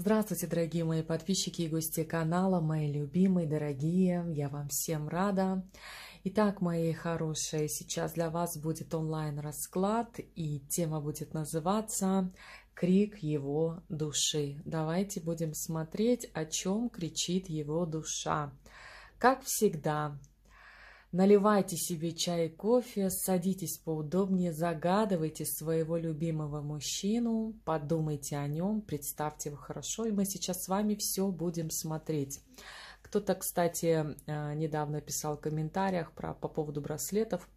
Здравствуйте, дорогие мои подписчики и гости канала, мои любимые, дорогие, я вам всем рада. Итак, мои хорошие, сейчас для вас будет онлайн-расклад, и тема будет называться «Крик его души». Давайте будем смотреть, о чем кричит его душа. Как всегда, Наливайте себе чай и кофе, садитесь поудобнее, загадывайте своего любимого мужчину, подумайте о нем, представьте его хорошо, и мы сейчас с вами все будем смотреть. Кто-то, кстати, э, недавно писал в комментариях про, по поводу браслетов.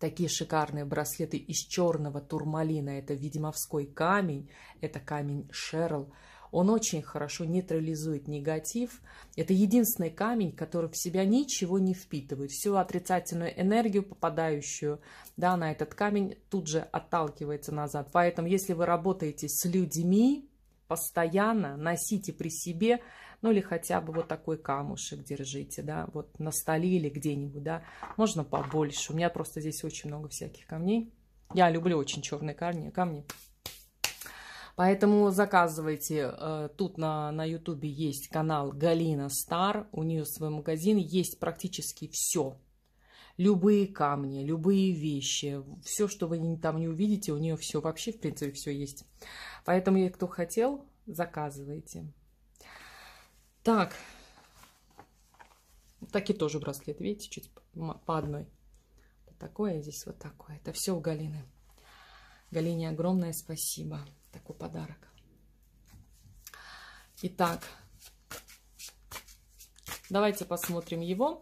Такие шикарные браслеты из черного турмалина. Это ведьмовской камень, это камень Шерл. Он очень хорошо нейтрализует негатив. Это единственный камень, который в себя ничего не впитывает. Всю отрицательную энергию, попадающую да, на этот камень, тут же отталкивается назад. Поэтому, если вы работаете с людьми, постоянно носите при себе, ну или хотя бы вот такой камушек держите, да, вот на столе или где-нибудь, да, можно побольше. У меня просто здесь очень много всяких камней. Я люблю очень черные камни, камни. Поэтому заказывайте. Э, тут на, на YouTube есть канал Галина Стар. У нее свой магазин. Есть практически все. Любые камни, любые вещи. Все, что вы там не увидите, у нее все вообще, в принципе, все есть. Поэтому, кто хотел, заказывайте. Так. Такие тоже браслеты видите, чуть по одной. Вот такое, здесь вот такое. Это все у Галины. Галине огромное спасибо такой подарок. Итак, давайте посмотрим его,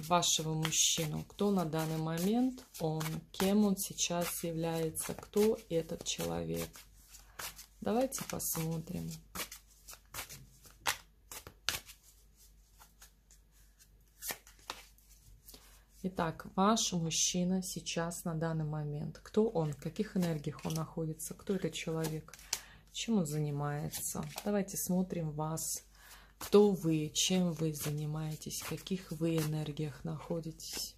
вашего мужчину. Кто на данный момент он, кем он сейчас является, кто этот человек. Давайте посмотрим. Посмотрим. Итак, ваш мужчина сейчас на данный момент. Кто он? В каких энергиях он находится? Кто этот человек? Чем он занимается? Давайте смотрим вас. Кто вы? Чем вы занимаетесь? В каких вы энергиях находитесь?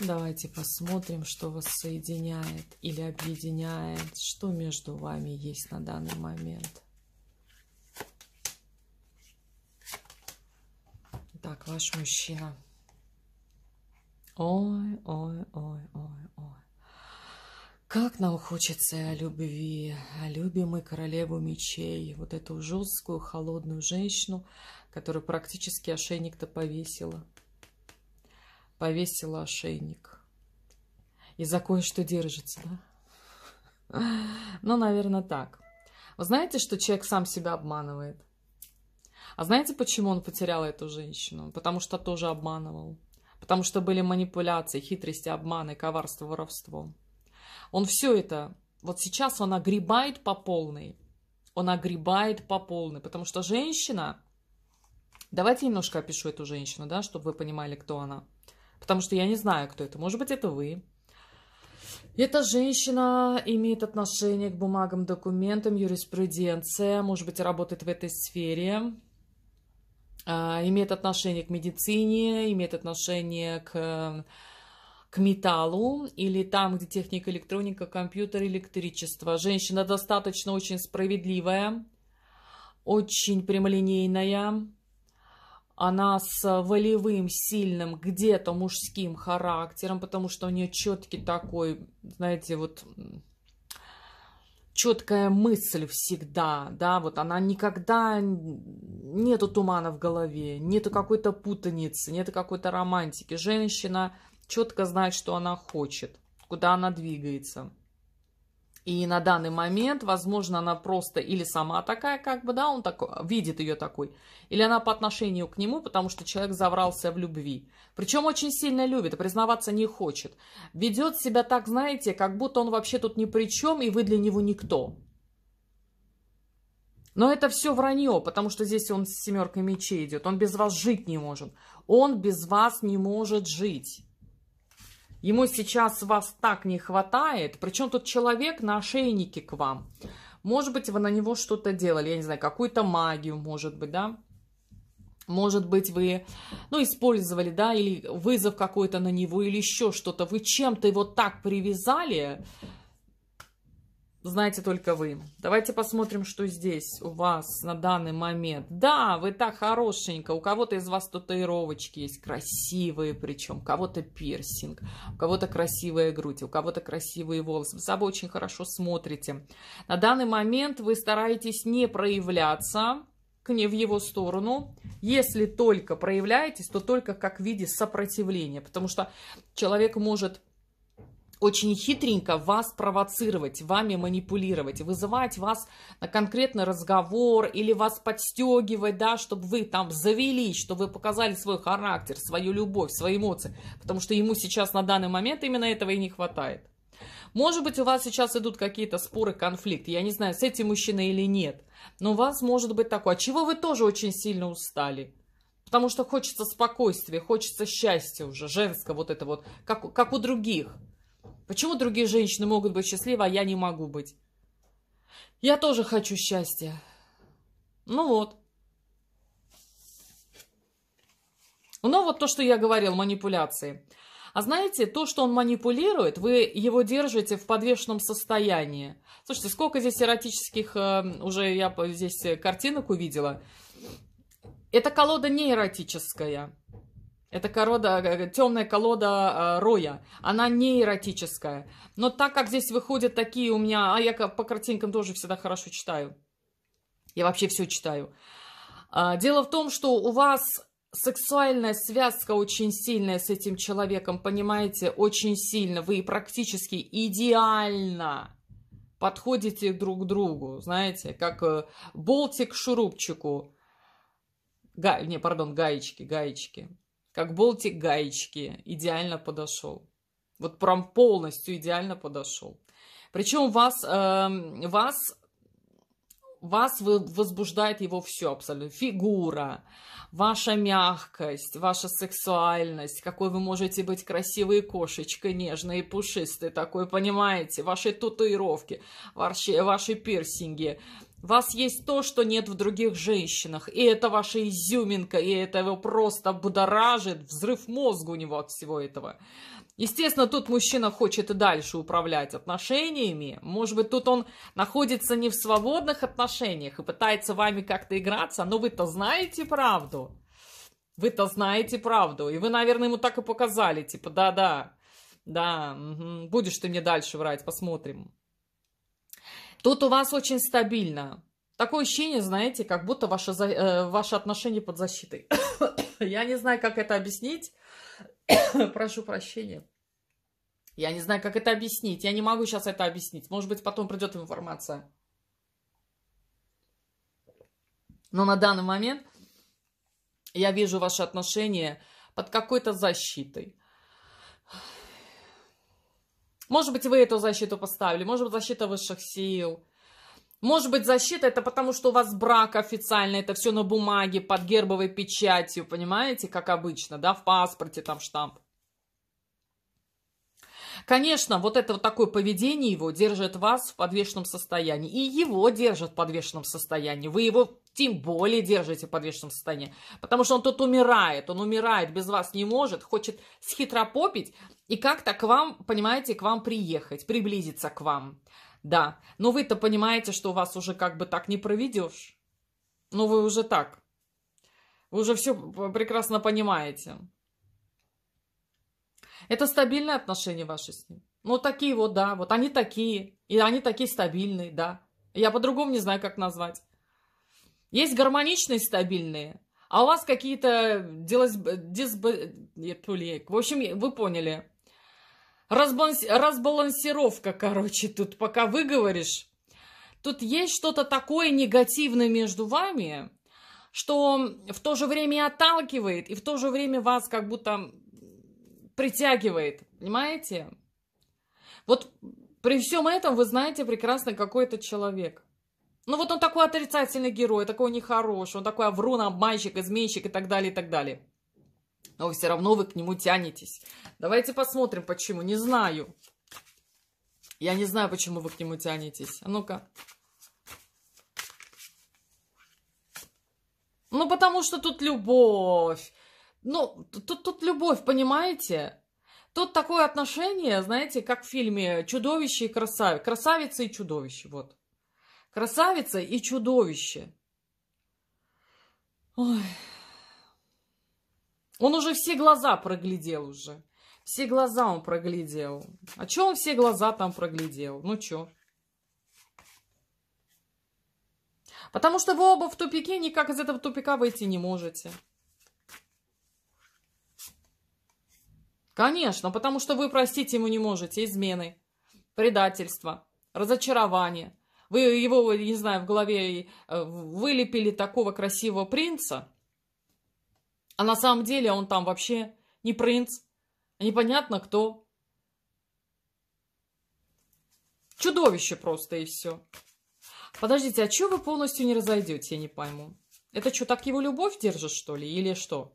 Давайте посмотрим, что вас соединяет или объединяет, что между вами есть на данный момент. Так, ваш мужчина. Ой, ой, ой, ой, ой. Как нам хочется любви. Любим и королеву мечей. Вот эту жесткую, холодную женщину, которая практически ошейник-то повесила. Повесила ошейник. И за кое-что держится, да? Ну, наверное, так. Вы знаете, что человек сам себя обманывает? А знаете, почему он потерял эту женщину? Потому что тоже обманывал. Потому что были манипуляции, хитрости, обманы, коварство, воровство. Он все это... Вот сейчас он огребает по полной. Он огребает по полной. Потому что женщина... Давайте немножко опишу эту женщину, да, чтобы вы понимали, кто она. Потому что я не знаю, кто это. Может быть, это вы. Эта женщина имеет отношение к бумагам, документам, юриспруденция, может быть, работает в этой сфере. А, имеет отношение к медицине, имеет отношение к, эм, к металлу или там, где техника, электроника, компьютер, электричество. Женщина достаточно очень справедливая, очень прямолинейная. Она с волевым, сильным, где-то мужским характером, потому что у нее четкий такой, знаете, вот четкая мысль всегда, да, вот она никогда нету тумана в голове, нету какой-то путаницы, нету какой-то романтики. Женщина четко знает, что она хочет, куда она двигается. И на данный момент, возможно, она просто или сама такая, как бы, да, он такой, видит ее такой, или она по отношению к нему, потому что человек заврался в любви. Причем очень сильно любит, а признаваться не хочет. Ведет себя так, знаете, как будто он вообще тут ни при чем, и вы для него никто. Но это все вранье, потому что здесь он с семеркой мечей идет. Он без вас жить не может. Он без вас не может жить. Ему сейчас вас так не хватает. Причем тут человек на ошейнике к вам. Может быть, вы на него что-то делали. Я не знаю, какую-то магию, может быть, да? Может быть, вы, ну, использовали, да, или вызов какой-то на него, или еще что-то. Вы чем-то его так привязали, знаете только вы. Давайте посмотрим, что здесь у вас на данный момент. Да, вы так хорошенько. У кого-то из вас татуировочки есть красивые причем. У кого-то пирсинг, у кого-то красивая грудь, у кого-то красивые волосы. Вы собой очень хорошо смотрите. На данный момент вы стараетесь не проявляться, к ней в его сторону. Если только проявляетесь, то только как в виде сопротивления, потому что человек может очень хитренько вас провоцировать, вами манипулировать, вызывать вас на конкретный разговор или вас подстегивать, да, чтобы вы там завелись, чтобы вы показали свой характер, свою любовь, свои эмоции, потому что ему сейчас на данный момент именно этого и не хватает. Может быть, у вас сейчас идут какие-то споры, конфликты, я не знаю, с этим мужчиной или нет, но у вас может быть такое, от чего вы тоже очень сильно устали, потому что хочется спокойствия, хочется счастья уже, женского вот это вот, как, как у других – Почему другие женщины могут быть счастливы, а я не могу быть? Я тоже хочу счастья. Ну вот. Ну вот то, что я говорил, манипуляции. А знаете, то, что он манипулирует, вы его держите в подвешенном состоянии. Слушайте, сколько здесь эротических, э, уже я здесь картинок увидела. Это колода не эротическая. Это корода, э, э, темная колода э, Роя. Она не эротическая. Но так как здесь выходят такие у меня... А я по картинкам тоже всегда хорошо читаю. Я вообще все читаю. Э, дело в том, что у вас сексуальная связка очень сильная с этим человеком, понимаете, очень сильно. Вы практически идеально подходите друг к другу, знаете, как э, болтик к шурупчику. Га... Не, пардон, гаечки, гаечки как болтик гаечки, идеально подошел. Вот прям полностью идеально подошел. Причем вас, э, вас, вас возбуждает его все абсолютно. Фигура, ваша мягкость, ваша сексуальность, какой вы можете быть красивой кошечкой, нежной и пушистой, такой, понимаете, ваши татуировки, ваши, ваши пирсинги, вас есть то, что нет в других женщинах, и это ваша изюминка, и это его просто будоражит, взрыв мозга у него от всего этого. Естественно, тут мужчина хочет и дальше управлять отношениями. Может быть, тут он находится не в свободных отношениях и пытается вами как-то играться, но вы-то знаете правду. Вы-то знаете правду. И вы, наверное, ему так и показали, типа, да-да, да, угу, будешь ты мне дальше врать, посмотрим. Тут у вас очень стабильно. Такое ощущение, знаете, как будто ваши, э, ваши отношения под защитой. Я не знаю, как это объяснить. Прошу прощения. Я не знаю, как это объяснить. Я не могу сейчас это объяснить. Может быть, потом придет информация. Но на данный момент я вижу ваши отношения под какой-то защитой. Может быть, вы эту защиту поставили, может быть, защита высших сил. Может быть, защита это потому, что у вас брак официальный, это все на бумаге, под гербовой печатью, понимаете, как обычно, да, в паспорте там штамп. Конечно, вот это вот такое поведение его держит вас в подвешенном состоянии. И его держит в подвешенном состоянии. Вы его тем более держите в подвешенном состоянии, потому что он тут умирает, он умирает, без вас не может, хочет схитропопить и как-то к вам, понимаете, к вам приехать, приблизиться к вам. Да, но вы-то понимаете, что вас уже как бы так не проведешь. Ну, вы уже так. Вы уже все прекрасно понимаете. Это стабильные отношения ваши с ним. Ну, такие вот, да, вот они такие, и они такие стабильные, да. Я по-другому не знаю, как назвать. Есть гармоничные, стабильные, а у вас какие-то дисб... В общем, вы поняли. Разбаланс... Разбалансировка, короче, тут пока выговоришь. Тут есть что-то такое негативное между вами, что в то же время и отталкивает, и в то же время вас как будто притягивает. Понимаете? Вот при всем этом вы знаете прекрасно, какой это человек. Ну вот он такой отрицательный герой, такой нехороший, он такой врун, обманщик, изменщик и так далее, и так далее. Но все равно вы к нему тянетесь. Давайте посмотрим, почему. Не знаю. Я не знаю, почему вы к нему тянетесь. А ну-ка. Ну, потому что тут любовь. Ну, тут, тут любовь, понимаете? Тут такое отношение, знаете, как в фильме «Чудовище и красавица». Красавица и чудовище, вот. Красавица и чудовище. Ой. Он уже все глаза проглядел уже. Все глаза он проглядел. А чё он все глаза там проглядел? Ну что? Потому что вы оба в тупике, никак из этого тупика выйти не можете. Конечно, потому что вы простить ему не можете измены, предательство, разочарование. Вы его, не знаю, в голове э, вылепили такого красивого принца, а на самом деле он там вообще не принц, непонятно кто. Чудовище просто и все. Подождите, а чего вы полностью не разойдете, я не пойму. Это что, так его любовь держит, что ли, или что?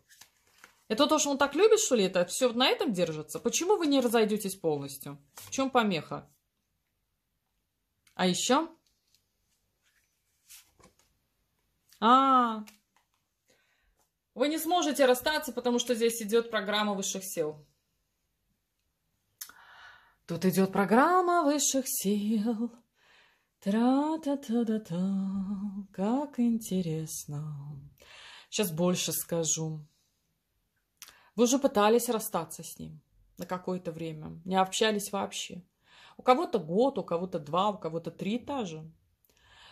Это то, что он так любит, что ли, это все на этом держится? Почему вы не разойдетесь полностью? В чем помеха? А еще А, вы не сможете расстаться, потому что здесь идет программа высших сил. Тут идет программа высших сил. Тра-та-та-та-та. Как интересно. Сейчас больше скажу. Вы уже пытались расстаться с ним на какое-то время. Не общались вообще. У кого-то год, у кого-то два, у кого-то три даже.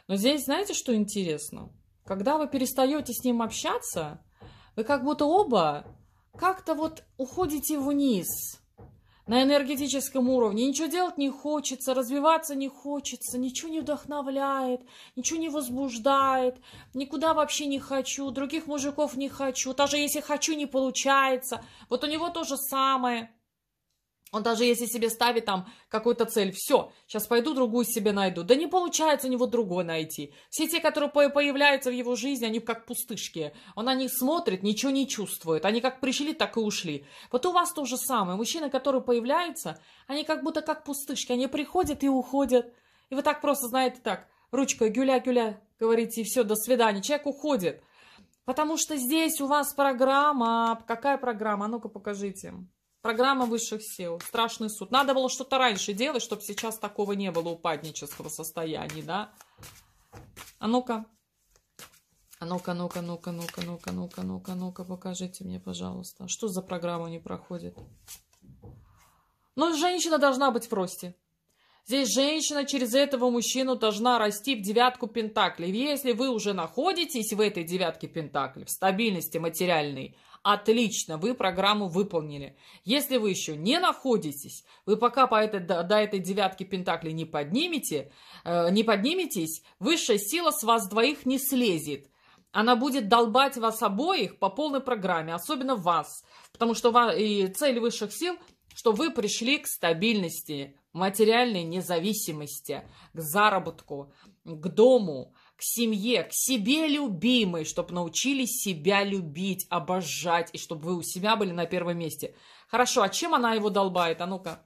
Но здесь знаете, что интересно? Когда вы перестаете с ним общаться, вы как будто оба как-то вот уходите вниз на энергетическом уровне. Ничего делать не хочется, развиваться не хочется, ничего не вдохновляет, ничего не возбуждает, никуда вообще не хочу, других мужиков не хочу, даже если хочу, не получается. Вот у него то же самое – он даже если себе ставит там какую-то цель, все, сейчас пойду другую себе найду. Да не получается у него другой найти. Все те, которые появляются в его жизни, они как пустышки. Он на них смотрит, ничего не чувствует. Они как пришли, так и ушли. Вот у вас то же самое. Мужчины, которые появляются, они как будто как пустышки. Они приходят и уходят. И вы так просто, знаете, так, ручкой гюля-гюля, говорите, и все, до свидания. Человек уходит. Потому что здесь у вас программа. Какая программа? А ну-ка покажите. Программа высших сил, страшный суд. Надо было что-то раньше делать, чтобы сейчас такого не было упаднического состояния, да? А ну-ка. А ну-ка, ну-ка, ну-ка, ну-ка, ну-ка, ну-ка, ну-ка, ну-ка, покажите мне, пожалуйста. А что за программа не проходит? Но ну, женщина должна быть в росте. Здесь женщина через этого мужчину должна расти в девятку пентаклей. Если вы уже находитесь в этой девятке пентаклей, в стабильности материальной, Отлично, вы программу выполнили. Если вы еще не находитесь, вы пока по этой, до, до этой девятки пентаклей не, поднимете, э, не подниметесь, высшая сила с вас двоих не слезет. Она будет долбать вас обоих по полной программе, особенно вас. Потому что вас, и цель высших сил, что вы пришли к стабильности, материальной независимости, к заработку, к дому, к семье, к себе любимой, чтобы научились себя любить, обожать, и чтобы вы у себя были на первом месте. Хорошо, а чем она его долбает? А ну-ка.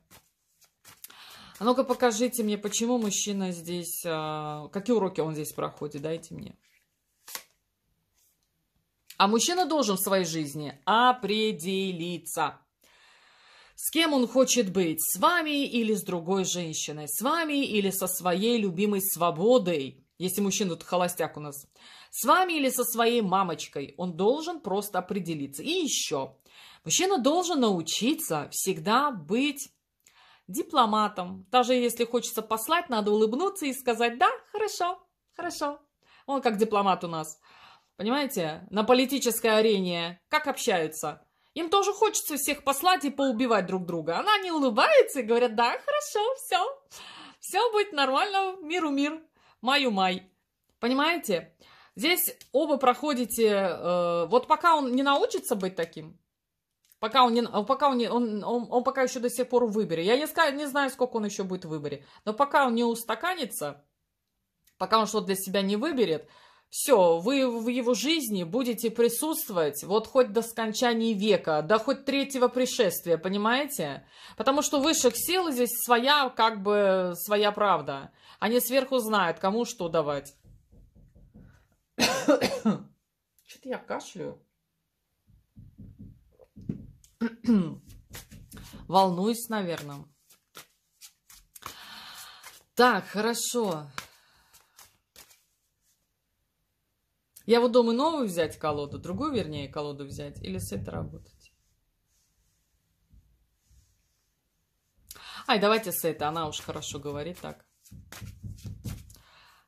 А ну-ка покажите мне, почему мужчина здесь... А, какие уроки он здесь проходит? Дайте мне. А мужчина должен в своей жизни определиться. С кем он хочет быть? С вами или с другой женщиной? С вами или со своей любимой свободой? если мужчина тут холостяк у нас, с вами или со своей мамочкой, он должен просто определиться. И еще, мужчина должен научиться всегда быть дипломатом. Даже если хочется послать, надо улыбнуться и сказать «да, хорошо, хорошо». Он как дипломат у нас. Понимаете, на политической арене как общаются? Им тоже хочется всех послать и поубивать друг друга. Она не улыбается и говорят «да, хорошо, все, все будет нормально, миру мир» маю-май. Понимаете? Здесь оба проходите, э, вот пока он не научится быть таким, пока он не, а, пока он, не он, он, он пока еще до сих пор в выборе. Я не, не знаю, сколько он еще будет в выборе, но пока он не устаканится, пока он что-то для себя не выберет, все, вы в его жизни будете присутствовать вот хоть до скончания века, да хоть третьего пришествия, понимаете? Потому что высших сил здесь своя, как бы, своя правда. Они сверху знают, кому что давать. Что-то я кашляю. Волнуюсь, наверное. Так, хорошо. Я вот думаю, новую взять колоду, другую, вернее, колоду взять, или с этой работать. Ай, давайте с этой, она уж хорошо говорит так.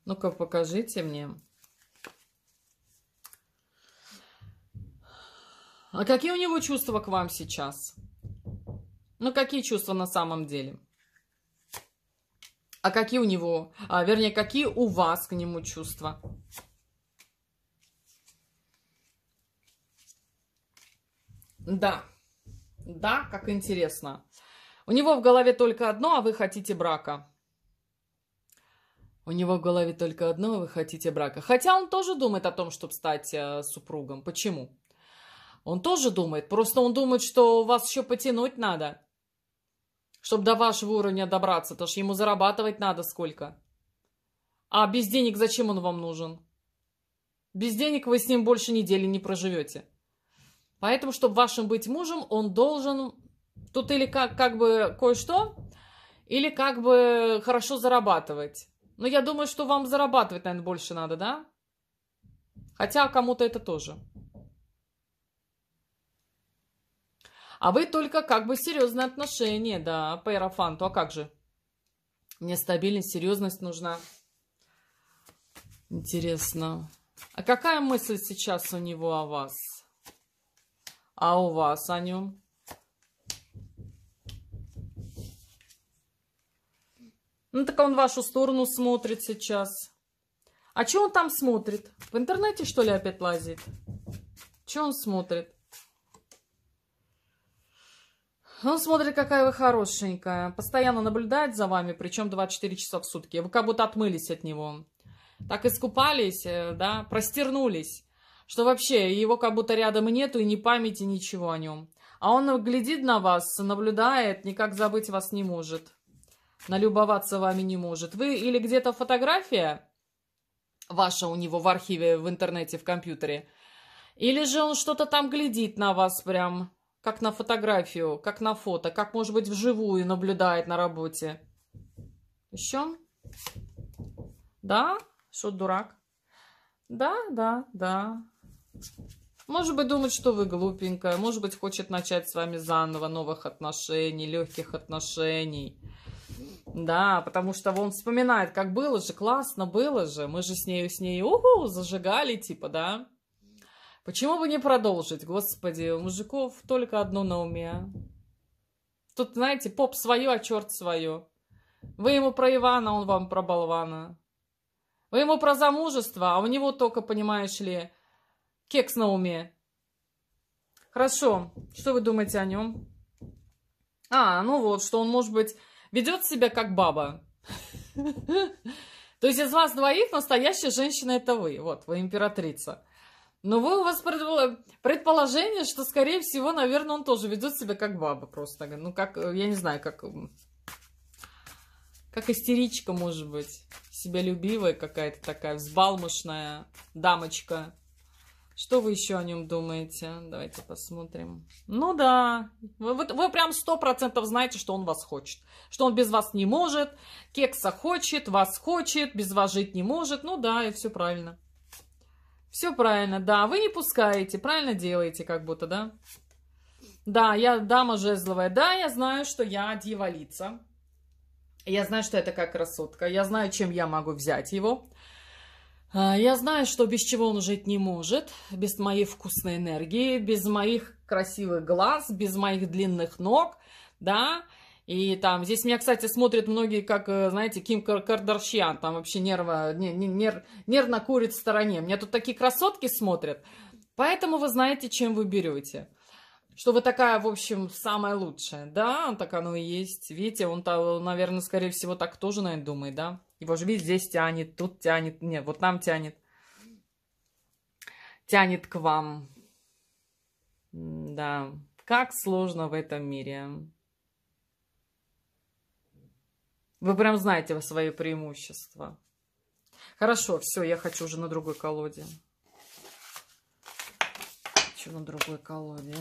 Ну-ка, покажите мне. А какие у него чувства к вам сейчас? Ну, какие чувства на самом деле? А какие у него, а, вернее, какие у вас к нему чувства? Да, да, как интересно. У него в голове только одно, а вы хотите брака. У него в голове только одно, вы хотите брака. Хотя он тоже думает о том, чтобы стать э, супругом. Почему? Он тоже думает. Просто он думает, что вас еще потянуть надо, чтобы до вашего уровня добраться. то ж ему зарабатывать надо сколько. А без денег зачем он вам нужен? Без денег вы с ним больше недели не проживете. Поэтому, чтобы вашим быть мужем, он должен тут или как, как бы кое-что, или как бы хорошо зарабатывать. Но ну, я думаю, что вам зарабатывать, наверное, больше надо, да? Хотя кому-то это тоже. А вы только как бы серьезное отношение, да, по Эрофанту. А как же? Мне стабильность, серьезность нужна. Интересно. А какая мысль сейчас у него о вас? А у вас о нем? Ну так он в вашу сторону смотрит сейчас. А что он там смотрит? В интернете, что ли, опять лазит? Что он смотрит? Он смотрит, какая вы хорошенькая. Постоянно наблюдает за вами, причем 24 часа в сутки. Вы как будто отмылись от него. Так искупались, э, да, простернулись. Что вообще, его как будто рядом и нету, и ни памяти, ничего о нем. А он глядит на вас, наблюдает, никак забыть вас не может налюбоваться вами не может. Вы или где-то фотография ваша у него в архиве, в интернете, в компьютере, или же он что-то там глядит на вас прям, как на фотографию, как на фото, как, может быть, вживую наблюдает на работе. Еще? Да? Что, дурак? Да, да, да. Может быть, думает, что вы глупенькая. Может быть, хочет начать с вами заново новых отношений, легких отношений. Да, потому что он вспоминает, как было же, классно было же, мы же с нею, с ней, угу, зажигали, типа, да. Почему бы не продолжить, господи, у мужиков только одно на уме. Тут, знаете, поп свое, а черт свое. Вы ему про Ивана, он вам про болвана. Вы ему про замужество, а у него только, понимаешь ли, кекс на уме. Хорошо, что вы думаете о нем? А, ну вот, что он может быть ведет себя как баба. То есть из вас двоих настоящая женщина это вы, вот, вы императрица. Но вы, у вас предположение, что, скорее всего, наверное, он тоже ведет себя как баба просто. Ну, как, я не знаю, как... Как истеричка, может быть. себя любивая какая-то такая, взбалмошная дамочка. Что вы еще о нем думаете? Давайте посмотрим. Ну да, вы, вы, вы прям сто процентов знаете, что он вас хочет. Что он без вас не может, кекса хочет, вас хочет, без вас жить не может. Ну да, и все правильно. Все правильно, да, вы не пускаете, правильно делаете как будто, да? Да, я дама жезловая, да, я знаю, что я дьяволица. Я знаю, что я такая красотка, я знаю, чем я могу взять его. А, я знаю, что без чего он жить не может, без моей вкусной энергии, без моих красивых глаз, без моих длинных ног, да, и там, здесь меня, кстати, смотрят многие, как, э, знаете, Ким Кардашьян, там вообще нервно, нер, нер, нервно курит в стороне. Меня тут такие красотки смотрят. Поэтому вы знаете, чем вы берете. Что вы такая, в общем, самая лучшая. Да, так оно и есть. Видите, он, наверное, скорее всего, так тоже, наверное, думает, да? Его же видите, здесь тянет, тут тянет, не, вот там тянет. Тянет к вам. Да, как сложно в этом мире. Вы прям знаете свои преимущества. Хорошо, все, я хочу уже на другой колоде. Хочу на другой колоде.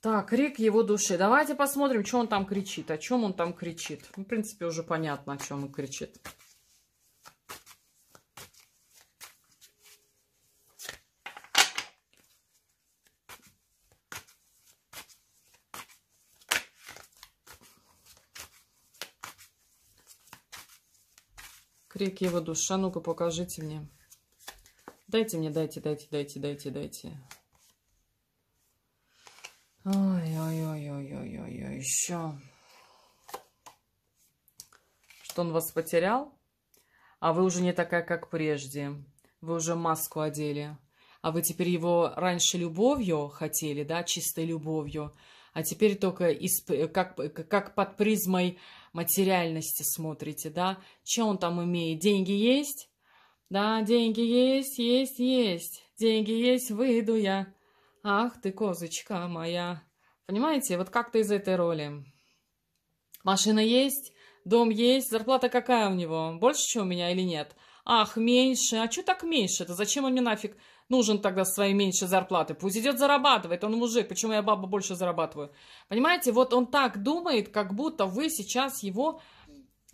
Так, крик его души. Давайте посмотрим, что он там кричит, о чем он там кричит. Ну, в принципе, уже понятно, о чем он кричит. Крик его душа. Ну-ка, покажите мне. Дайте мне, дайте, дайте, дайте, дайте, дайте. Ой-ой-ой-ой-ой-ой, еще. Что он вас потерял? А вы уже не такая, как прежде. Вы уже маску одели. А вы теперь его раньше любовью хотели, да, чистой любовью. А теперь только из, как, как под призмой материальности смотрите, да. Че он там имеет? Деньги есть? Да, деньги есть, есть, есть. Деньги есть, выйду я. Ах ты, козочка моя. Понимаете, вот как-то из этой роли. Машина есть, дом есть, зарплата какая у него? Больше, чем у меня или нет? Ах, меньше. А что так меньше? Это зачем он мне нафиг нужен тогда своей меньше зарплаты? Пусть идет зарабатывает, он мужик, почему я баба больше зарабатываю? Понимаете, вот он так думает, как будто вы сейчас его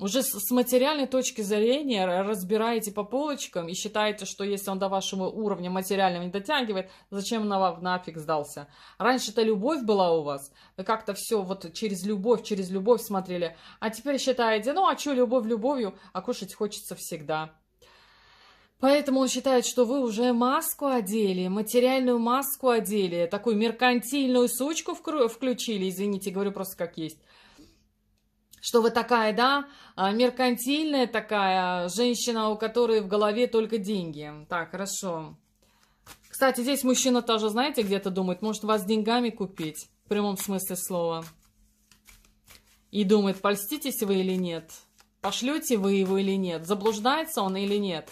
уже с материальной точки зрения разбираете по полочкам и считаете, что если он до вашего уровня материального не дотягивает, зачем на, нафиг сдался? Раньше-то любовь была у вас, вы как-то все вот через любовь, через любовь смотрели, а теперь считаете, ну а что любовь любовью, а кушать хочется всегда. Поэтому он считает, что вы уже маску одели, материальную маску одели, такую меркантильную сучку включили, извините, говорю просто как есть – что вы такая, да, а, меркантильная такая женщина, у которой в голове только деньги. Так, хорошо. Кстати, здесь мужчина тоже, знаете, где-то думает, может вас деньгами купить, в прямом смысле слова. И думает, польститесь вы или нет, пошлете вы его или нет, заблуждается он или нет.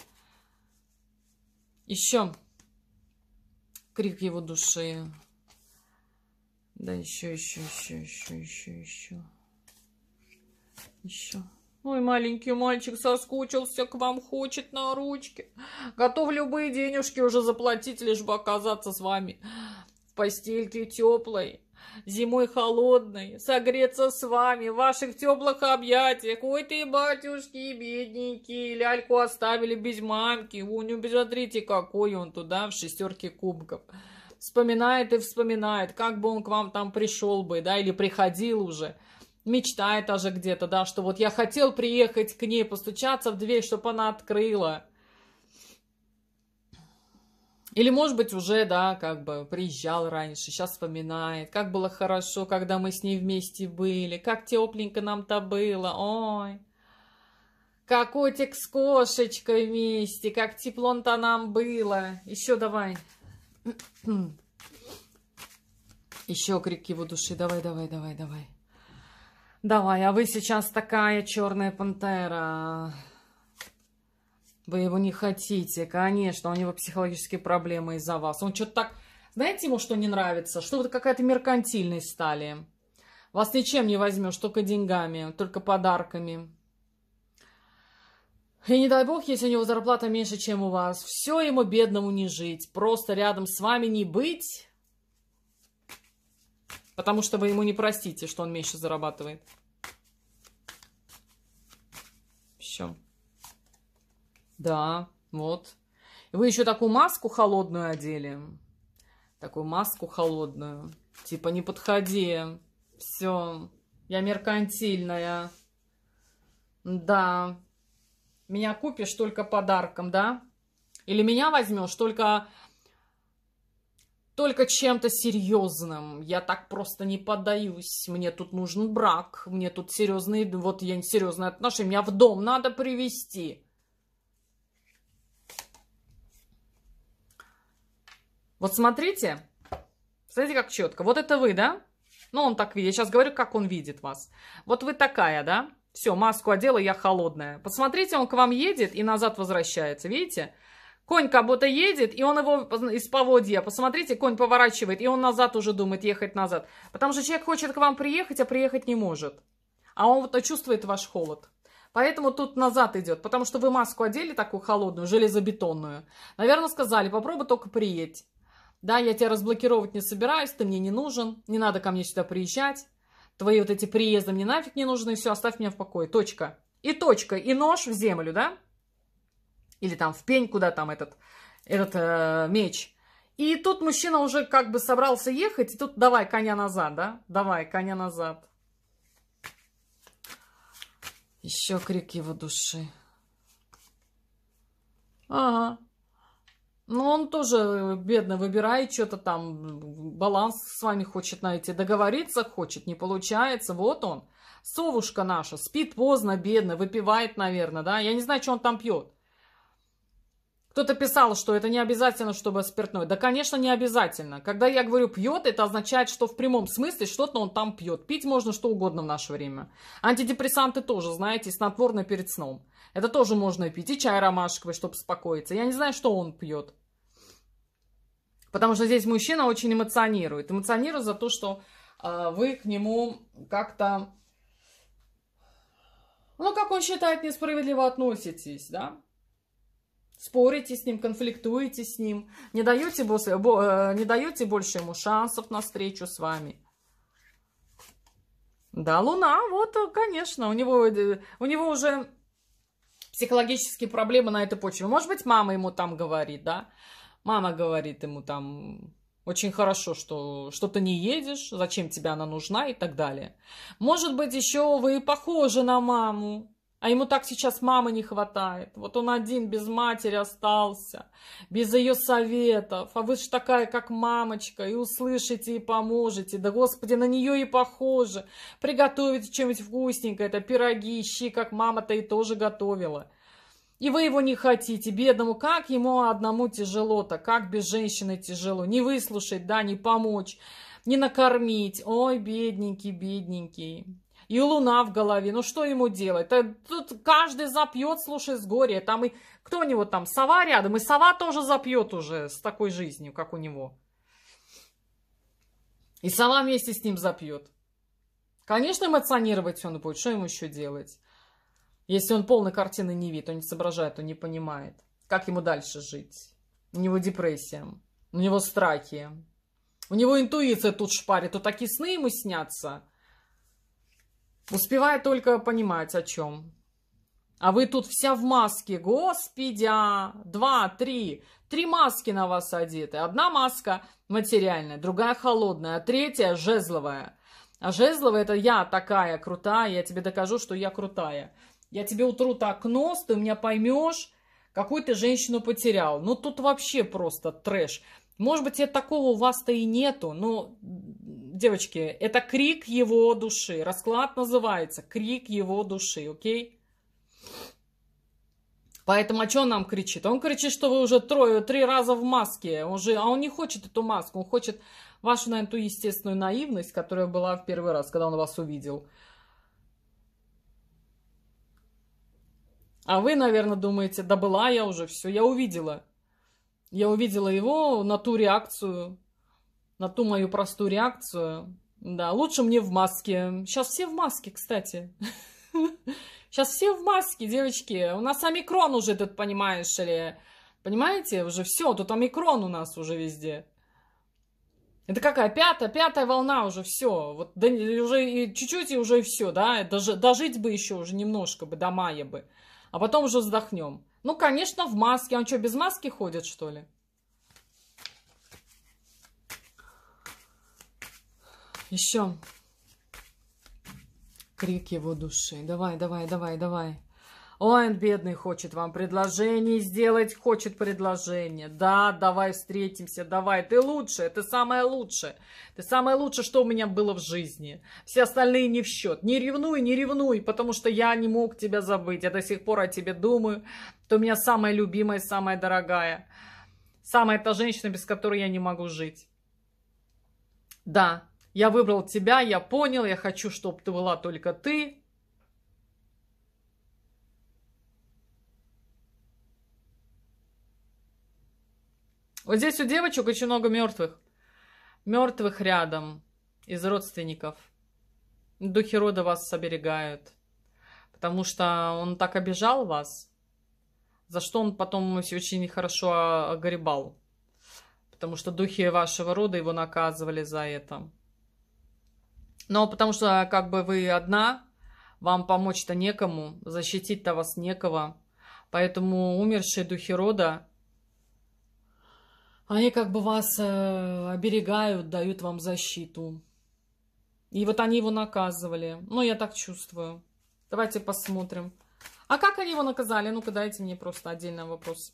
Еще крик его души. Да еще, еще, еще, еще, еще, еще еще. Ой, маленький мальчик соскучился к вам, хочет на ручке. Готов любые денежки уже заплатить, лишь бы оказаться с вами в постельке теплой. Зимой холодной, согреться с вами в ваших теплых объятиях. Ой ты, батюшки, бедненький, ляльку оставили без мамки. Вы не ну, посмотрите, какой он туда в шестерке кубков. Вспоминает и вспоминает, как бы он к вам там пришел бы, да, или приходил уже мечтает даже где-то, да, что вот я хотел приехать к ней, постучаться в дверь, чтобы она открыла. Или, может быть, уже, да, как бы приезжал раньше, сейчас вспоминает, как было хорошо, когда мы с ней вместе были, как тепленько нам-то было, ой. Как котик с кошечкой вместе, как теплон то нам было. Еще давай. Еще крик его души, давай, давай, давай, давай. Давай, а вы сейчас такая черная пантера. Вы его не хотите, конечно, у него психологические проблемы из-за вас. Он что-то так... Знаете ему, что не нравится? Что вы какая-то меркантильность стали. Вас ничем не возьмешь, только деньгами, только подарками. И не дай бог, если у него зарплата меньше, чем у вас. Все ему бедному не жить. Просто рядом с вами не быть Потому что вы ему не простите, что он меньше зарабатывает. Все. Да, вот. Вы еще такую маску холодную одели. Такую маску холодную. Типа, не подходи. Все. Я меркантильная. Да. Меня купишь только подарком, да? Или меня возьмешь только только чем-то серьезным. Я так просто не поддаюсь. Мне тут нужен брак, мне тут серьезные, вот я серьезные отношения, меня в дом надо привести. Вот смотрите, смотрите, как четко. Вот это вы, да? Ну, он так видит. Я сейчас говорю, как он видит вас. Вот вы такая, да? Все, маску одела, я холодная. Посмотрите, он к вам едет и назад возвращается. Видите? Конь как будто едет, и он его из поводья. Посмотрите, конь поворачивает, и он назад уже думает ехать назад. Потому что человек хочет к вам приехать, а приехать не может. А он вот чувствует ваш холод. Поэтому тут назад идет, потому что вы маску одели такую холодную, железобетонную. Наверное, сказали, попробуй только приедь. Да, я тебя разблокировать не собираюсь, ты мне не нужен, не надо ко мне сюда приезжать. Твои вот эти приезды мне нафиг не нужны, все, оставь меня в покое, точка. И точка, и нож в землю, да? или там в пень, куда там этот, этот э, меч. И тут мужчина уже как бы собрался ехать, и тут давай коня назад, да? Давай коня назад. Еще крик его души. Ага. Ну, он тоже бедно выбирает что-то там, баланс с вами хочет найти, договориться хочет, не получается, вот он. Совушка наша спит поздно, бедно, выпивает, наверное, да? Я не знаю, что он там пьет. Кто-то писал, что это не обязательно, чтобы спиртное. Да, конечно, не обязательно. Когда я говорю пьет, это означает, что в прямом смысле что-то он там пьет. Пить можно что угодно в наше время. Антидепрессанты тоже, знаете, снотворное перед сном. Это тоже можно пить. И чай ромашковый, чтобы успокоиться. Я не знаю, что он пьет. Потому что здесь мужчина очень эмоционирует. Эмоционирует за то, что э, вы к нему как-то... Ну, как он считает, несправедливо относитесь, да? спорите с ним, конфликтуете с ним, не даете, э, не даете больше ему шансов на встречу с вами. Да, Луна, вот, э, конечно, у него, э, у него уже психологические проблемы на этой почве. Может быть, мама ему там говорит, да? Мама говорит ему там, очень хорошо, что, что ты не едешь, зачем тебе она нужна и так далее. Может быть, еще вы похожи на маму, а ему так сейчас мамы не хватает. Вот он один без матери остался, без ее советов. А вы же такая, как мамочка, и услышите, и поможете. Да, Господи, на нее и похоже. Приготовите что-нибудь вкусненькое, это пироги, щи, как мама-то и тоже готовила. И вы его не хотите, бедному, как ему одному тяжело-то, как без женщины тяжело. Не выслушать, да, не помочь, не накормить. Ой, бедненький, бедненький и луна в голове. Ну что ему делать? Тут каждый запьет, слушай, с горя. Там и кто у него там? Сова рядом. И сова тоже запьет уже с такой жизнью, как у него. И сова вместе с ним запьет. Конечно, эмоционировать он будет. Что ему еще делать? Если он полной картины не видит, он не соображает, он не понимает, как ему дальше жить. У него депрессия, у него страхи, у него интуиция тут шпарит, то такие сны ему снятся – Успеваю только понимать, о чем. А вы тут вся в маске. Господи, а два, три. Три маски на вас одеты. Одна маска материальная, другая холодная, а третья жезловая. А жезловая это я такая крутая, я тебе докажу, что я крутая. Я тебе утру так нос, ты меня поймешь, какую ты женщину потерял. Ну тут вообще просто трэш. Может быть, и такого у вас-то и нету, но девочки, это крик его души. Расклад называется «Крик его души», окей? Поэтому а что нам кричит? Он кричит, что вы уже трое, три раза в маске. Он же, а он не хочет эту маску, он хочет вашу, наверное, ту естественную наивность, которая была в первый раз, когда он вас увидел. А вы, наверное, думаете, да была я уже, все, я увидела. Я увидела его на ту реакцию, на ту мою простую реакцию. Да, лучше мне в маске. Сейчас все в маске, кстати. Сейчас все в маске, девочки. У нас омикрон уже тут, понимаешь ли. Понимаете? Уже все, тут омикрон у нас уже везде. Это какая? Пятая, пятая волна уже все. Вот да, уже и чуть-чуть и уже все, да? Даже, дожить бы еще уже немножко бы, до мая бы. А потом уже вздохнем. Ну, конечно, в маске. А он что, без маски ходит, что ли? Еще. Крик его души. Давай, давай, давай, давай. Он, бедный, хочет вам предложение сделать, хочет предложение. Да, давай встретимся, давай. Ты лучшая, ты самая лучшая. Ты самое лучшее, что у меня было в жизни. Все остальные не в счет. Не ревнуй, не ревнуй, потому что я не мог тебя забыть. Я до сих пор о тебе думаю. Ты у меня самая любимая, самая дорогая. Самая та женщина, без которой я не могу жить. Да, я выбрал тебя, я понял, я хочу, чтобы ты была только ты. Вот здесь у девочек очень много мертвых. Мертвых рядом из родственников. Духи рода вас соберегают, Потому что он так обижал вас, за что он потом очень хорошо огребал. Потому что духи вашего рода его наказывали за это. Но потому что а, как бы вы одна, вам помочь-то некому, защитить-то вас некого. Поэтому умершие духи рода, они как бы вас э, оберегают, дают вам защиту. И вот они его наказывали. Ну, я так чувствую. Давайте посмотрим. А как они его наказали? Ну-ка, дайте мне просто отдельный вопрос.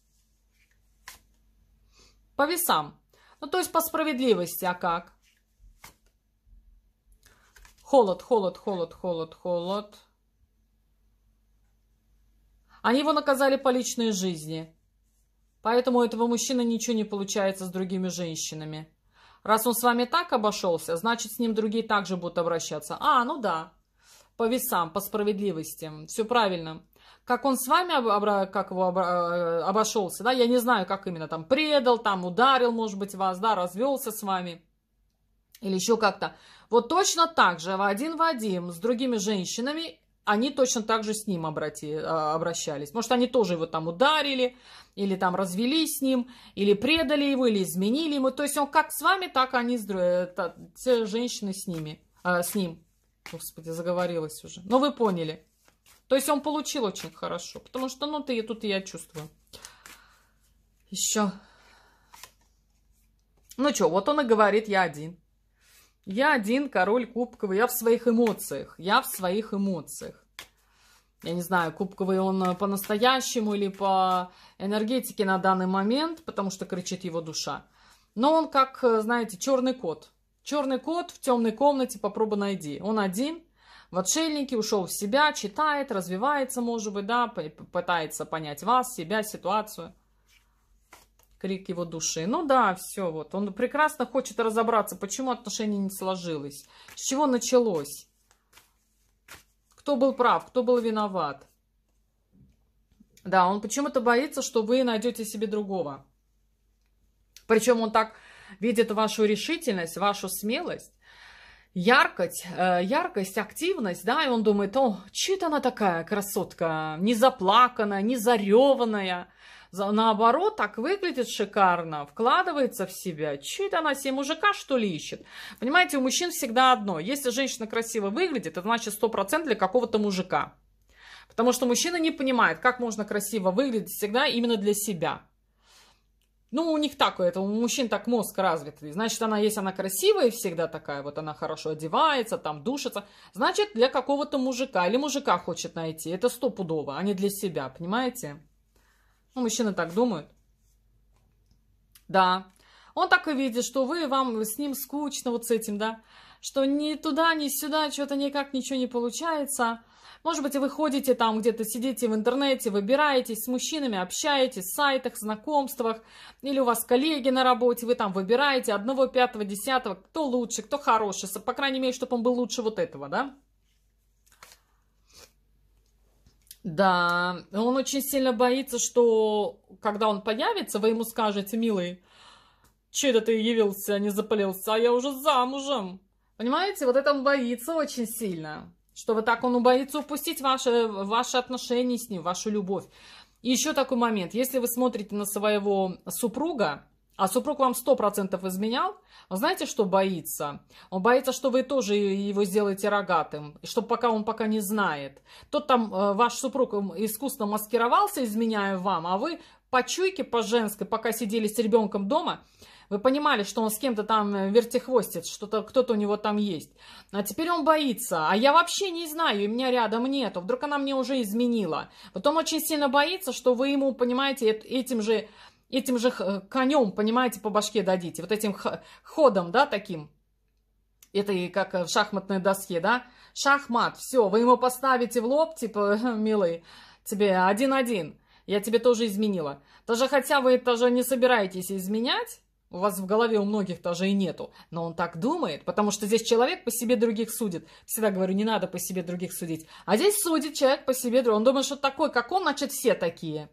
По весам. Ну, то есть по справедливости, а как? Холод, холод, холод, холод, холод. Они его наказали по личной жизни. Поэтому у этого мужчины ничего не получается с другими женщинами. Раз он с вами так обошелся, значит, с ним другие также будут обращаться. А, ну да. По весам, по справедливости. Все правильно. Как он с вами об, как его э, обошелся, да, я не знаю, как именно там, предал, там, ударил, может быть, вас, да, развелся с вами или еще как-то. Вот точно так же, один в один, с другими женщинами, они точно так же с ним обрати, а, обращались. Может, они тоже его там ударили, или там развелись с ним, или предали его, или изменили ему. То есть он как с вами, так они, с другими женщины с ними, э, с ним. Господи, заговорилась уже. Но ну, вы поняли. То есть он получил очень хорошо, потому что, ну, ты тут я чувствую. Еще. Ну что, вот он и говорит, я один. Я один король кубковый, я в своих эмоциях, я в своих эмоциях. Я не знаю, кубковый он э, по-настоящему или по энергетике на данный момент, потому что кричит его душа. Но он как, э, знаете, черный кот. Черный кот в темной комнате, попробуй найди. Он один, в отшельнике, ушел в себя, читает, развивается, может быть, да, пытается понять вас, себя, ситуацию крик его души. Ну да, все, вот он прекрасно хочет разобраться, почему отношения не сложилось, с чего началось, кто был прав, кто был виноват. Да, он почему-то боится, что вы найдете себе другого. Причем он так видит вашу решительность, вашу смелость, яркость, э, яркость, активность, да, и он думает, о, чья это она такая красотка, не заплаканная, не зареванная, наоборот, так выглядит шикарно, вкладывается в себя. Че это она себе мужика, что ли, ищет? Понимаете, у мужчин всегда одно. Если женщина красиво выглядит, это значит 100% для какого-то мужика. Потому что мужчина не понимает, как можно красиво выглядеть всегда именно для себя. Ну, у них так, это, у мужчин так мозг развитый. Значит, она, есть она красивая всегда такая, вот она хорошо одевается, там душится, значит, для какого-то мужика или мужика хочет найти. Это стопудово, а не для себя, понимаете? Ну, мужчины так думают. Да. Он так и видит, что вы, вам с ним скучно вот с этим, да. Что ни туда, ни сюда, что-то никак ничего не получается. Может быть, вы ходите там где-то, сидите в интернете, выбираетесь с мужчинами, общаетесь, в сайтах, знакомствах, или у вас коллеги на работе, вы там выбираете одного, пятого, десятого, кто лучше, кто хороший, по крайней мере, чтобы он был лучше вот этого, да? Да, он очень сильно боится, что когда он появится, вы ему скажете, милый, че это ты явился, а не запалился, а я уже замужем. Понимаете, вот это он боится очень сильно, что вот так он боится упустить ваши, ваши отношения с ним, вашу любовь. И еще такой момент, если вы смотрите на своего супруга, а супруг вам 100% изменял, он знаете, что боится? Он боится, что вы тоже его сделаете рогатым, что пока он пока не знает. Тот там, э, ваш супруг искусно маскировался, изменяя вам, а вы по чуйке, по женской, пока сидели с ребенком дома, вы понимали, что он с кем-то там э, вертихвостит, что-то кто-то у него там есть. А теперь он боится. А я вообще не знаю, и меня рядом нету. Вдруг она мне уже изменила. Потом очень сильно боится, что вы ему, понимаете, этим же этим же э, конем, понимаете, по башке дадите, вот этим ходом, да, таким, это и как э, в шахматной доске, да, шахмат, все, вы ему поставите в лоб, типа, милый, тебе один-один, я тебе тоже изменила. Даже хотя вы тоже не собираетесь изменять, у вас в голове у многих тоже и нету. Но он так думает, потому что здесь человек по себе других судит. Всегда говорю, не надо по себе других судить. А здесь судит человек по себе других. Он думает, что такой, как он, значит, все такие.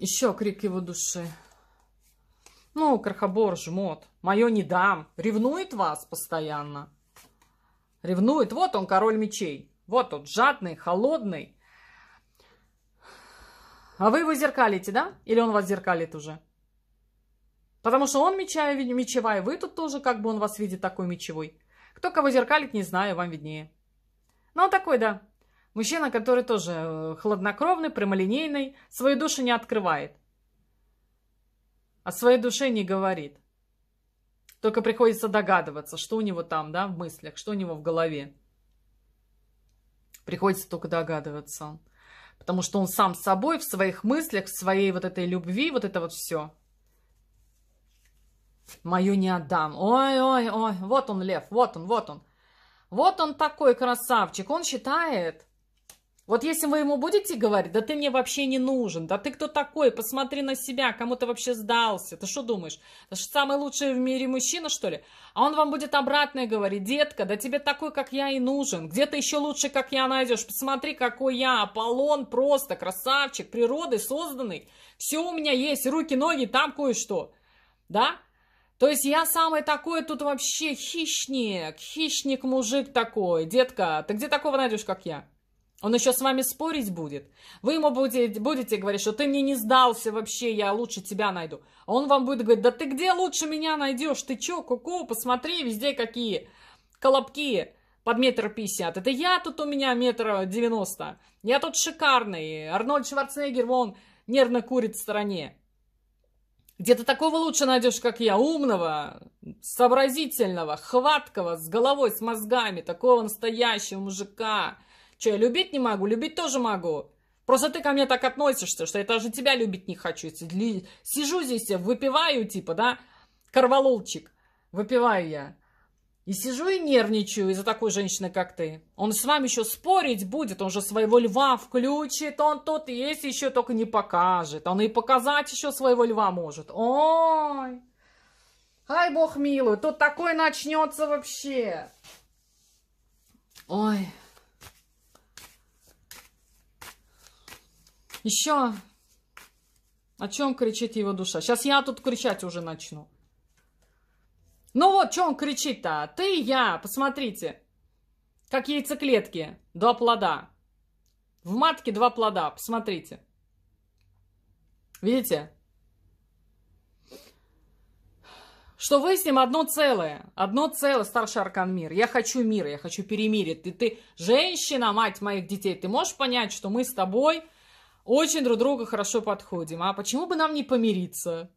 Еще крик его души. Ну, крохобор, жмот, мое не дам. Ревнует вас постоянно. Ревнует. Вот он, король мечей. Вот он, жадный, холодный. А вы его зеркалите, да? Или он вас зеркалит уже? Потому что он меча, э, мечевая, вы тут тоже, как бы он вас видит такой мечевой. Кто кого зеркалит, не знаю, вам виднее. Но «Ну, он такой, да, Мужчина, который тоже э, хладнокровный, прямолинейный, свою душу не открывает. О своей душе не говорит. Только приходится догадываться, что у него там, да, в мыслях, что у него в голове. Приходится только догадываться. Потому что он сам с собой, в своих мыслях, в своей вот этой любви, вот это вот все. Мою не отдам. Ой-ой-ой, вот он лев, вот он, вот он. Вот он такой красавчик. Он считает, вот если вы ему будете говорить, да ты мне вообще не нужен, да ты кто такой, посмотри на себя, кому ты вообще сдался, ты что думаешь, ты же самый лучший в мире мужчина, что ли? А он вам будет обратное говорить, детка, да тебе такой, как я и нужен, где ты еще лучше, как я найдешь, посмотри, какой я, Аполлон просто, красавчик, природы созданный, все у меня есть, руки, ноги, там кое-что, да? То есть я самый такой тут вообще хищник, хищник-мужик такой, детка, ты где такого найдешь, как я? Он еще с вами спорить будет. Вы ему будете, будете говорить, что ты мне не сдался вообще, я лучше тебя найду. А он вам будет говорить, да ты где лучше меня найдешь? Ты че, куку, -ку, посмотри, везде какие колобки под метр пятьдесят. Это я тут у меня метр девяносто. Я тут шикарный. Арнольд Шварценеггер вон нервно курит в стороне. Где ты такого лучше найдешь, как я? Умного, сообразительного, хваткого, с головой, с мозгами, такого настоящего мужика – Че, я любить не могу? Любить тоже могу. Просто ты ко мне так относишься, что я даже тебя любить не хочу. Сижу здесь, выпиваю, типа, да, корвалолчик. Выпиваю я. И сижу и нервничаю из-за такой женщины, как ты. Он с вами еще спорить будет, он же своего льва включит, он тут есть еще, только не покажет. Он и показать еще своего льва может. Ой, ай бог милую, тут такое начнется вообще. Ой. Еще о чем кричит его душа? Сейчас я тут кричать уже начну. Ну вот, что он кричит-то? Ты и я, посмотрите. Как яйцеклетки. Два плода. В матке два плода, посмотрите. Видите? что вы с ним одно целое, одно целое, старший аркан мир. Я хочу мира, я хочу перемирия. Ты, ты женщина, мать моих детей, ты можешь понять, что мы с тобой очень друг друга хорошо подходим. А почему бы нам не помириться?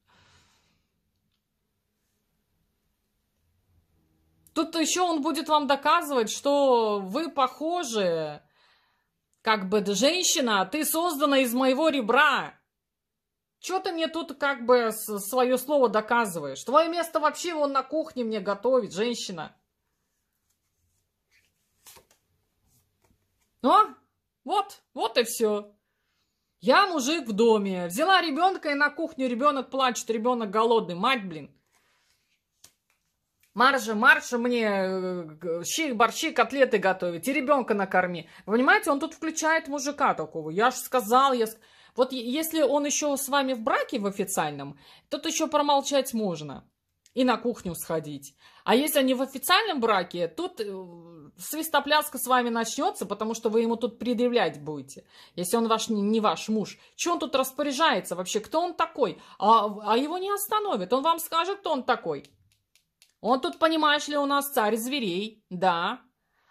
Тут еще он будет вам доказывать, что вы похожи. Как бы, женщина, а ты создана из моего ребра. Чё ты мне тут как бы свое слово доказываешь? Твое место вообще вон на кухне мне готовит, женщина. Ну, вот, вот и все. Я мужик в доме. Взяла ребенка и на кухню ребенок плачет, ребенок голодный. Мать, блин. Маржа, марша мне э, щи, борщи, котлеты готовить и ребенка накорми. Вы понимаете, он тут включает мужика такого. Я же сказал, я... Вот если он еще с вами в браке в официальном, тут еще промолчать можно и на кухню сходить. А если они в официальном браке, тут э, свистопляска с вами начнется, потому что вы ему тут предъявлять будете, если он ваш, не ваш муж. Че он тут распоряжается вообще? Кто он такой? А, а его не остановит. Он вам скажет, кто он такой. Он тут, понимаешь ли, у нас царь зверей. Да.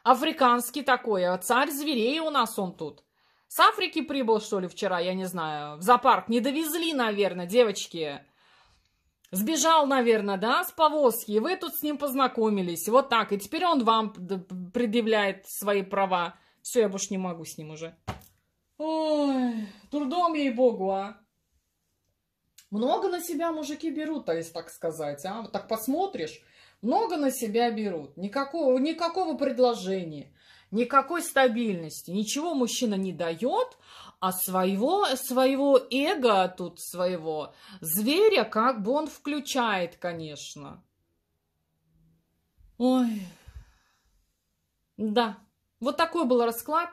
Африканский такой. А царь зверей у нас он тут. С Африки прибыл, что ли, вчера, я не знаю. В зоопарк не довезли, наверное, девочки. Сбежал, наверное, да, с повозки, и вы тут с ним познакомились. Вот так. И теперь он вам предъявляет свои права. Все, я больше не могу с ним уже. Ой, трудом ей-богу, а. Много на себя мужики берут, а, если так сказать, а. Вот так посмотришь, много на себя берут. Никакого, никакого предложения никакой стабильности, ничего мужчина не дает, а своего, своего эго тут, своего зверя, как бы он включает, конечно. Ой, да, вот такой был расклад.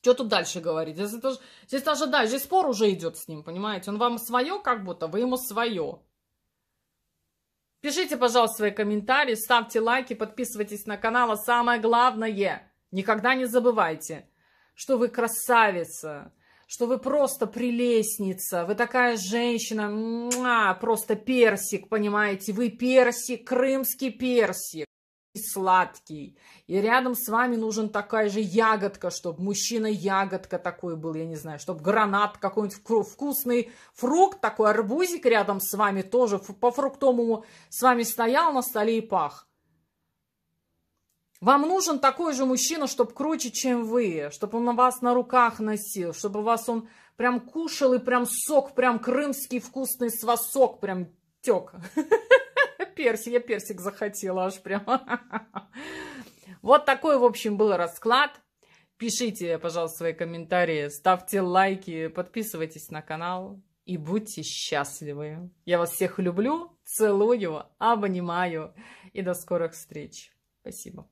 Что тут дальше говорить? Здесь, это, здесь даже, да, здесь спор уже идет с ним, понимаете? Он вам свое как будто, вы ему свое. Пишите, пожалуйста, свои комментарии, ставьте лайки, подписывайтесь на канал, а самое главное, никогда не забывайте – что вы красавица, что вы просто прелестница, вы такая женщина, муа, просто персик, понимаете, вы персик, крымский персик и сладкий. И рядом с вами нужен такая же ягодка, чтобы мужчина-ягодка такой был, я не знаю, чтобы гранат, какой-нибудь вкусный фрукт, такой арбузик рядом с вами тоже по фруктовому с вами стоял на столе и пах. Вам нужен такой же мужчина, чтобы круче, чем вы, чтобы он на вас на руках носил, чтобы вас он прям кушал и прям сок, прям крымский вкусный свасок прям тек. Персик, я персик захотела аж прям. Вот такой, в общем, был расклад. Пишите, пожалуйста, свои комментарии, ставьте лайки, подписывайтесь на канал и будьте счастливы. Я вас всех люблю, целую, обнимаю и до скорых встреч. Спасибо.